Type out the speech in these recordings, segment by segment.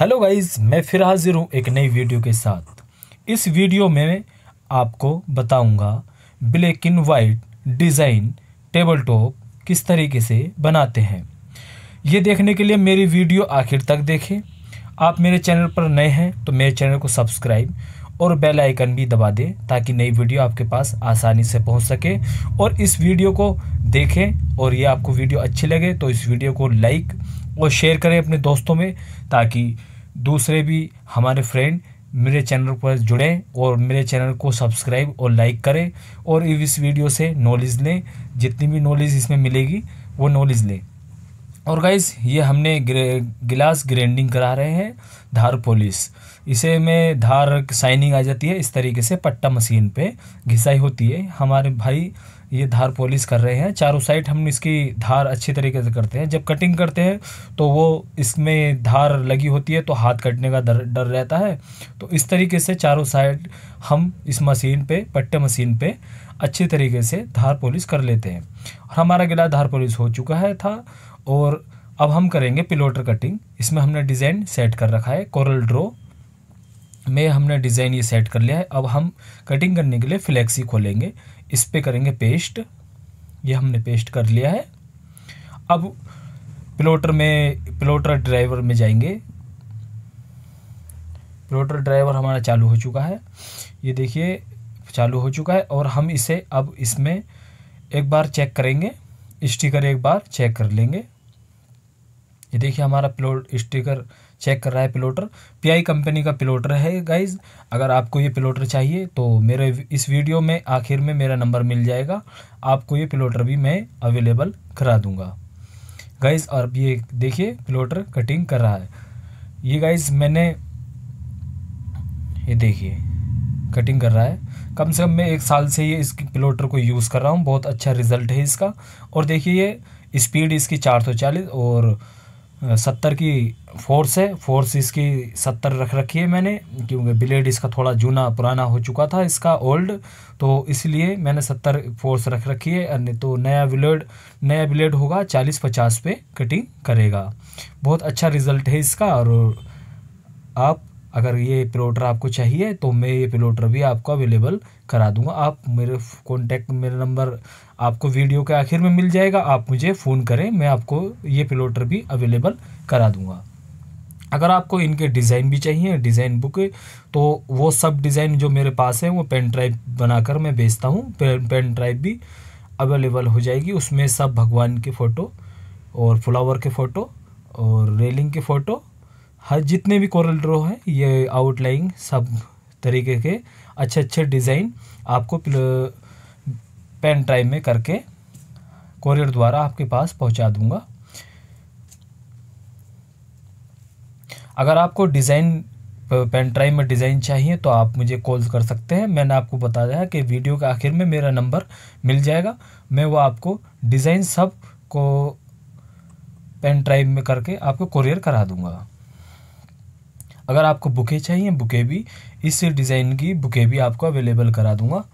hello guys मैं फिर हाजिर हूँ एक नई वीडियो के साथ इस वीडियो में आपको बताऊंगा black and white design table top किस तरीके से बनाते हैं ये देखने के लिए मेरी वीडियो आखिर तक देखें आप मेरे चैनल पर नए हैं तो मेरे चैनल को सब्सक्राइब और बेल आइकन भी दबा दें ताकि नई वीडियो आपके पास आसानी से पहुंच सके और इस वीडियो को देखें और ये आपको वीडियो अच्छी लगे तो इस वीडियो को लाइक और शेयर करें अपने दोस्तों में ताकि दूसरे भी हमारे फ्रेंड मेरे चैनल पर जुड़ें और मेरे चैनल को सब्सक्राइब और लाइक करें और इस वीडियो से नॉलेज लें जितनी भी नॉलेज इसमें मिलेगी वो नॉलेज लें और गाइस ये हमने ग्रे, गिलास ग्रेंडिंग करा रहे हैं धार पोलिस इसे में धार साइनिंग आ जाती है इस तरीके से पट्टा मशीन पे घिसाई होती है हमारे भाई ये धार पॉलिश कर रहे हैं चारों साइड हम इसकी धार अच्छी तरीके से करते हैं जब कटिंग करते हैं तो वो इसमें धार लगी होती है तो हाथ कटने का डर डर रहता है तो इस तरीके से चारों साइड हम इस मशीन पे पट्टे मशीन पे अच्छे तरीके से धार पॉलिश कर लेते हैं और हमारा गिला धार पॉलिश हो चुका है था और अब हम करेंगे पिलोटर कटिंग इसमें हमने डिज़ाइन सेट कर रखा है कोरल ड्रो में हमने डिज़ाइन ये सेट कर लिया है अब हम कटिंग करने के लिए फ्लेक्सी खोलेंगे इस पर करेंगे पेस्ट ये हमने पेस्ट कर लिया है अब प्लोटर में प्लोटर ड्राइवर में जाएंगे प्लोटर ड्राइवर हमारा चालू हो चुका है ये देखिए चालू हो चुका है और हम इसे अब इसमें एक बार चेक करेंगे स्टिकर एक बार चेक कर लेंगे ये देखिए हमारा प्लोट स्टिकर चेक कर रहा है पिलोटर पीआई कंपनी का पिलोटर है गाइज अगर आपको ये पिलोटर चाहिए तो मेरे इस वीडियो में आखिर में मेरा नंबर मिल जाएगा आपको ये पिलोटर भी मैं अवेलेबल करा दूँगा गाइज और ये देखिए पिलोटर कटिंग कर रहा है ये गाइज मैंने ये देखिए कटिंग कर रहा है कम से कम मैं एक साल से ये इस प्लोटर को यूज़ कर रहा हूँ बहुत अच्छा रिजल्ट है इसका और देखिए ये स्पीड इसकी चालीस और सत्तर की फोर्स है फोर्स इसकी सत्तर रख रखी है मैंने क्योंकि ब्लेड इसका थोड़ा जूना पुराना हो चुका था इसका ओल्ड तो इसलिए मैंने सत्तर फोर्स रख रखी है तो नया ब्लेड नया ब्लेड होगा चालीस पचास पे कटिंग करेगा बहुत अच्छा रिजल्ट है इसका और आप अगर ये प्लोटर आपको चाहिए तो मैं ये प्लोटर भी आपको अवेलेबल करा दूंगा आप मेरे कॉन्टैक्ट मेरा नंबर आपको वीडियो के आखिर में मिल जाएगा आप मुझे फ़ोन करें मैं आपको ये प्लोटर भी अवेलेबल करा दूंगा अगर आपको इनके डिज़ाइन भी चाहिए डिज़ाइन बुक तो वो सब डिज़ाइन जो मेरे पास है वो पेन ड्राइव बनाकर मैं बेचता हूँ पेन पेन ड्राइव भी अवेलेबल हो जाएगी उसमें सब भगवान के फ़ोटो और फ्लावर के फ़ोटो और रेलिंग के फ़ोटो हर जितने भी कोरल ड्रो है ये आउटलाइन सब तरीके के अच्छे अच्छे डिज़ाइन आपको पेन ड्राइव में करके कोरियर द्वारा आपके पास पहुंचा दूंगा अगर आपको डिज़ाइन पेन ड्राइव में डिज़ाइन चाहिए तो आप मुझे कॉल कर सकते हैं मैंने आपको बता दिया कि वीडियो के आखिर में मेरा नंबर मिल जाएगा मैं वो आपको डिज़ाइन सब को पेन ड्राइव में करके आपको कोरियर करा दूंगा अगर आपको बुके चाहिए बुके भी इस डिज़ाइन की बुके भी आपको अवेलेबल करा दूंगा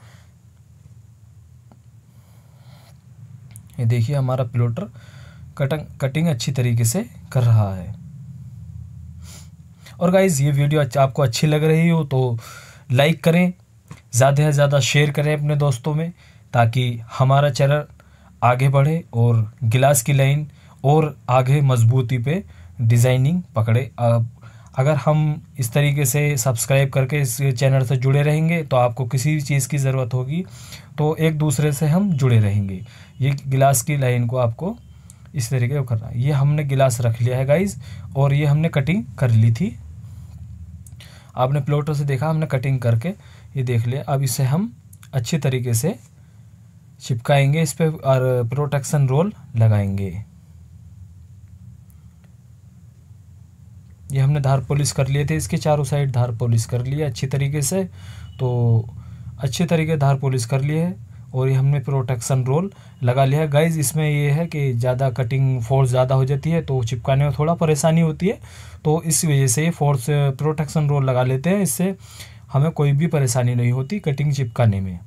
ये देखिए हमारा प्लोटर कटिंग कटिंग अच्छी तरीके से कर रहा है और गाइज़ ये वीडियो अच्छा, आपको अच्छी लग रही हो तो लाइक करें ज़्यादा से ज़्यादा शेयर करें अपने दोस्तों में ताकि हमारा चैनल आगे बढ़े और गिलास की लाइन और आगे मजबूती पे डिज़ाइनिंग पकड़े आप अगर हम इस तरीके से सब्सक्राइब करके इस चैनल से जुड़े रहेंगे तो आपको किसी भी चीज़ की ज़रूरत होगी तो एक दूसरे से हम जुड़े रहेंगे ये गिलास की लाइन को आपको इस तरीके से करना ये हमने गिलास रख लिया है गाइज और ये हमने कटिंग कर ली थी आपने प्लॉटों से देखा हमने कटिंग करके ये देख लिया अब इसे हम अच्छे तरीके से चिपकाएंगे इस पर और प्रोटेक्शन रोल लगाएंगे ये हमने धार पॉलिश कर लिए थे इसके चारों साइड धार पॉलिश कर लिए अच्छी तरीके से तो अच्छे तरीके धार पॉलिश कर लिए है और ये हमने प्रोटेक्शन रोल लगा लिया है गाइज इसमें ये है कि ज़्यादा कटिंग फोर्स ज़्यादा हो जाती है तो चिपकाने में थोड़ा परेशानी होती है तो इस वजह से ये फोर्स प्रोटेक्शन रोल लगा लेते हैं इससे हमें कोई भी परेशानी नहीं होती कटिंग चिपकाने में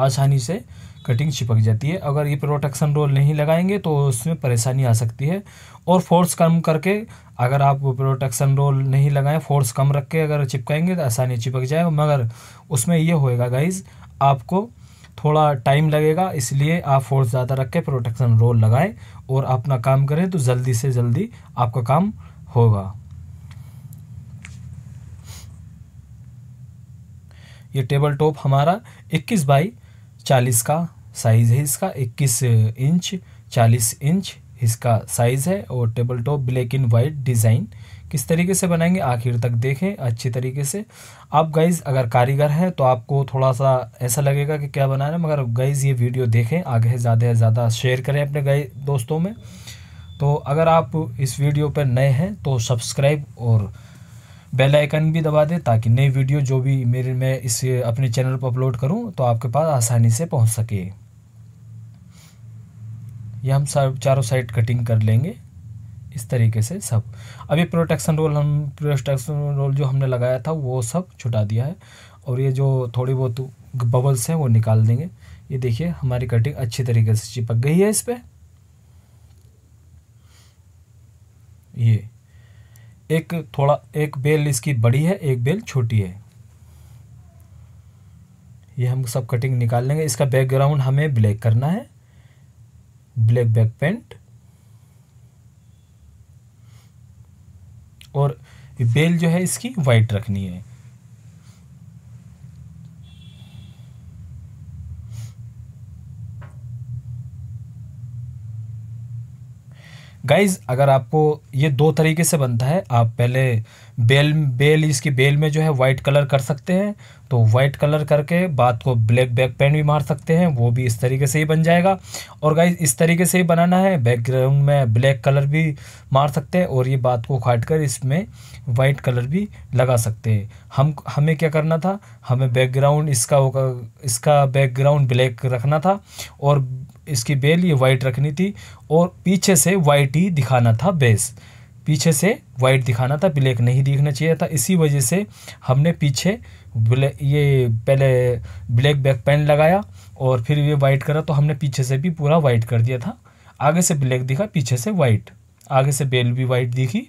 आसानी से कटिंग चिपक जाती है अगर ये प्रोटेक्शन रोल नहीं लगाएंगे तो उसमें परेशानी आ सकती है और फोर्स कम करके अगर आप प्रोटेक्शन रोल नहीं लगाएं फोर्स कम रख के अगर चिपकाएंगे तो आसानी चिपक जाए मगर उसमें ये होएगा गाइज आपको थोड़ा टाइम लगेगा इसलिए आप फोर्स ज़्यादा रख के प्रोटेक्शन रोल लगाएं और अपना काम करें तो जल्दी से जल्दी आपका काम होगा ये टेबल टॉप हमारा 21 बाई चालीस का साइज़ है इसका इक्कीस इंच चालीस इंच इसका साइज़ है और table top black and white design किस तरीके से बनाएंगे आखिर तक देखें अच्छी तरीके से आप गाइज अगर कारीगर हैं तो आपको थोड़ा सा ऐसा लगेगा कि क्या बना रहे हैं मगर गाइज ये वीडियो देखें आगे ज़्यादा से ज़्यादा शेयर करें अपने गाय दोस्तों में तो अगर आप इस वीडियो पर नए हैं तो सब्सक्राइब और बेल आइकन भी दबा दें ताकि नई वीडियो जो भी मेरे मैं इस अपने चैनल पर अपलोड करूं तो आपके पास आसानी से पहुंच सके यह हम सब चारों साइड कटिंग कर लेंगे इस तरीके से सब अभी प्रोटेक्शन रोल हम प्रोटेक्शन रोल जो हमने लगाया था वो सब छुटा दिया है और ये जो थोड़ी बहुत बबल्स हैं वो निकाल देंगे ये देखिए हमारी कटिंग अच्छी तरीके से चिपक गई है इस पर ये एक थोड़ा एक बेल इसकी बड़ी है एक बेल छोटी है ये हम सब कटिंग निकाल लेंगे इसका बैकग्राउंड हमें ब्लैक करना है ब्लैक बैक पेंट और बेल जो है इसकी वाइट रखनी है गाइज अगर आपको ये दो तरीके से बनता है आप पहले बेल बेल इसकी बेल में जो है वाइट कलर कर सकते हैं तो वाइट कलर करके बाद को ब्लैक बैक पेन भी मार सकते हैं वो भी इस तरीके से ही बन जाएगा और गाइज इस तरीके से ही बनाना है बैकग्राउंड में ब्लैक कलर भी मार सकते हैं और ये बात को काट कर इसमें वाइट कलर भी लगा सकते हैं हम हमें क्या करना था हमें बैकग्राउंड इसका होगा इसका बैकग्राउंड ब्लैक रखना था और इसकी बेल ये वाइट रखनी थी और पीछे से वाइट ही दिखाना था बेस पीछे से वाइट दिखाना था ब्लैक नहीं दिखना चाहिए था इसी वजह से हमने पीछे ब्लैक ये पहले ब्लैक बैक पैन लगाया और फिर ये वाइट करा तो हमने पीछे से भी पूरा वाइट कर दिया था आगे से ब्लैक दिखा पीछे से वाइट आगे से बेल भी वाइट दिखी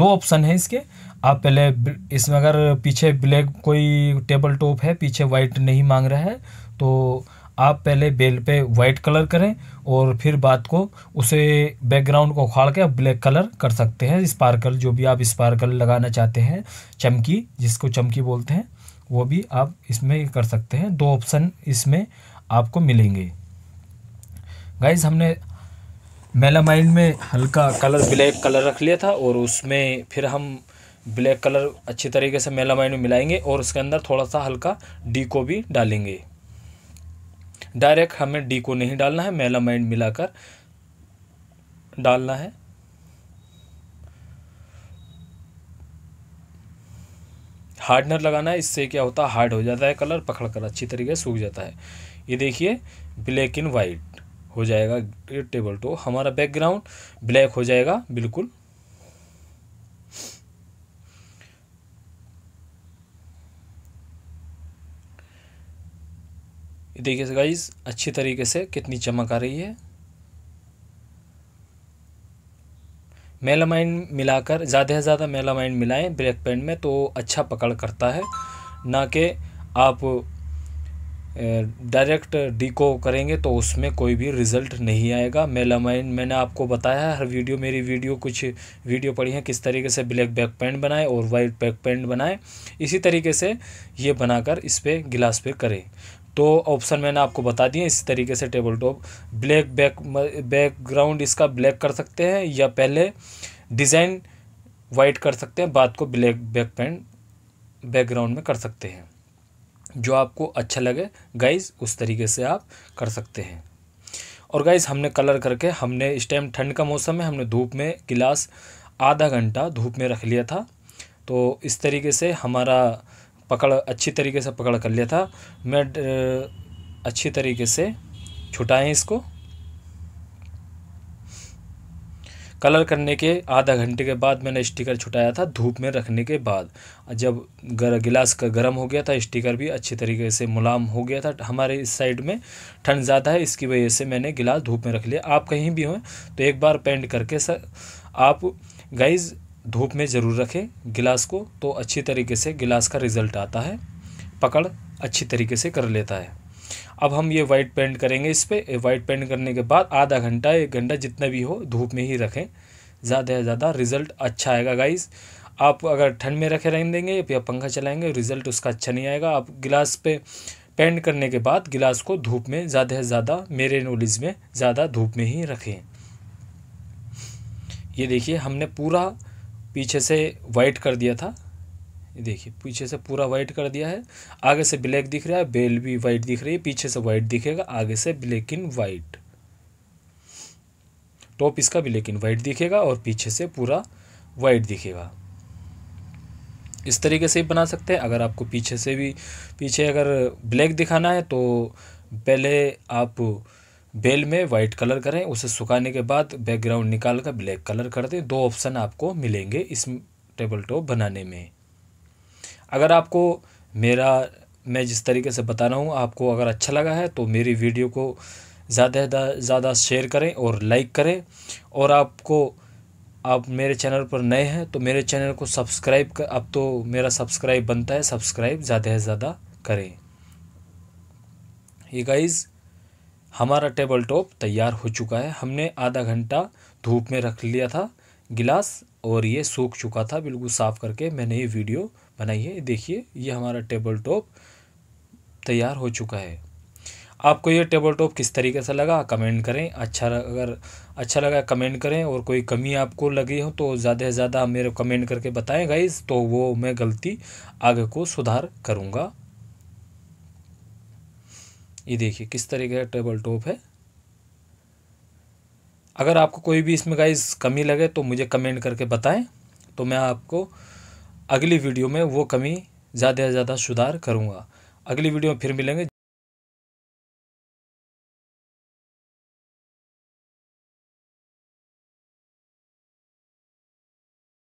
दो ऑप्शन है इसके आप पहले इसमें अगर पीछे ब्लैक कोई टेबल टॉप है पीछे वाइट नहीं मांग रहा है तो आप पहले बेल पे वाइट कलर करें और फिर बाद को उसे बैकग्राउंड को उखाड़ के आप ब्लैक कलर कर सकते हैं स्पार्कल जो भी आप स्पार्कल लगाना चाहते हैं चमकी जिसको चमकी बोलते हैं वो भी आप इसमें कर सकते हैं दो ऑप्शन इसमें आपको मिलेंगे गाइज हमने मेलामाइन में हल्का कलर ब्लैक कलर रख लिया था और उसमें फिर हम ब्लैक कलर अच्छी तरीके से मेलामाइन में मिलाएंगे और उसके अंदर थोड़ा सा हल्का डी को भी डालेंगे डायरेक्ट हमें डी को नहीं डालना है मेलामाइन मिलाकर डालना है हार्डनर लगाना है इससे क्या होता है हार्ड हो जाता है कलर पकड़ कर अच्छी तरीके से सूख जाता है ये देखिए ब्लैक इन वाइट हो जाएगा टेबल टो हमारा बैकग्राउंड ब्लैक हो जाएगा बिल्कुल देखिए गाइज़ अच्छी तरीके से कितनी चमक आ रही है मेलामाइन मिलाकर ज़्यादा से ज़्यादा मेलामाइन मिलाएं ब्लैक पेंट में तो अच्छा पकड़ करता है ना कि आप डायरेक्ट डीको करेंगे तो उसमें कोई भी रिज़ल्ट नहीं आएगा मेलामाइन मैंने आपको बताया है हर वीडियो मेरी वीडियो कुछ वीडियो पड़ी है किस तरीके से ब्लैक बैक पेंट बनाए और वाइट बैक पेंट बनाए इसी तरीके से ये बनाकर इस पर गिलास पे करें तो ऑप्शन मैंने आपको बता दिए इस तरीके से table top black back background इसका ब्लैक कर सकते हैं या पहले डिज़ाइन वाइट कर सकते हैं बाद को ब्लैक बैक पैंट बैकग्राउंड में कर सकते हैं जो आपको अच्छा लगे गाइज उस तरीके से आप कर सकते हैं और गाइज हमने कलर करके हमने इस टाइम ठंड का मौसम है हमने धूप में गिलास आधा घंटा धूप में रख लिया था तो इस तरीके से हमारा पकड़ अच्छी तरीके से पकड़ कर लिया था मैं अच्छी तरीके से छुटाएँ इसको कलर करने के आधा घंटे के बाद मैंने स्टिकर छुटाया था धूप में रखने के बाद जब गर, गिलास का गर्म हो गया था स्टिकर भी अच्छी तरीके से मुलाम हो गया था हमारे इस साइड में ठंड ज़्यादा है इसकी वजह से मैंने गिलास धूप में रख लिया आप कहीं भी हों तो एक बार पेंट करके सर आप गाइज़ धूप में ज़रूर रखें गिलास को तो अच्छी तरीके से गिलास का रिज़ल्ट आता है पकड़ अच्छी तरीके से कर लेता है अब हम ये वाइट पेंट करेंगे इस पर वाइट पेंट करने के बाद आधा घंटा एक घंटा जितना भी हो धूप में ही रखें ज़्यादा से ज़्यादा रिज़ल्ट अच्छा आएगा गाइज़ आप अगर ठंड में रखे रहने देंगे या पंखा चलाएंगे रिज़ल्ट उसका अच्छा नहीं आएगा आप गिलास पे पेंट करने के बाद गिलास को धूप में ज़्यादा से ज़्यादा मेरे नॉलेज में ज़्यादा धूप में ही रखें ये देखिए हमने पूरा पीछे से वाइट कर दिया था ये देखिए पीछे से पूरा वाइट कर दिया है आगे से ब्लैक दिख रहा है बेल भी वाइट दिख रही है पीछे से वाइट दिखेगा आगे से ब्लैक इन वाइट टॉप इसका ब्लैक इन वाइट दिखेगा और पीछे से पूरा वाइट दिखेगा इस तरीके से ही बना सकते हैं अगर आपको पीछे से भी पीछे अगर ब्लैक दिखाना है तो पहले आप बेल में वाइट कलर करें उसे सुखाने के बाद बैकग्राउंड निकाल कर ब्लैक कलर कर दें दो ऑप्शन आपको मिलेंगे इस टेबल टॉप बनाने में अगर आपको मेरा मैं जिस तरीके से बता रहा हूँ आपको अगर अच्छा लगा है तो मेरी वीडियो को ज़्यादा ज़्यादा शेयर करें और लाइक करें और आपको आप मेरे चैनल पर नए हैं तो मेरे चैनल को सब्सक्राइब कर अब तो मेरा सब्सक्राइब बनता है सब्सक्राइब ज़्यादा से ज़्यादा करें ये गाइज़ हमारा टेबल टॉप तैयार हो चुका है हमने आधा घंटा धूप में रख लिया था गिलास और ये सूख चुका था बिल्कुल साफ़ करके मैंने ये वीडियो बनाई है देखिए ये हमारा टेबल टॉप तैयार हो चुका है आपको ये टेबल टॉप किस तरीके से लगा कमेंट करें अच्छा अगर अच्छा लगा कमेंट करें और कोई कमी आपको लगी हो तो ज़्यादा से ज़्यादा मेरे कमेंट करके बताएं गाइज़ तो वो मैं गलती आगे को सुधार करूँगा ये देखिए किस तरीके का टेबल टॉप है अगर आपको कोई भी इसमें गाइस कमी लगे तो मुझे कमेंट करके बताएं तो मैं आपको अगली वीडियो में वो कमी ज़्यादा से ज़्यादा सुधार करूँगा अगली वीडियो में फिर मिलेंगे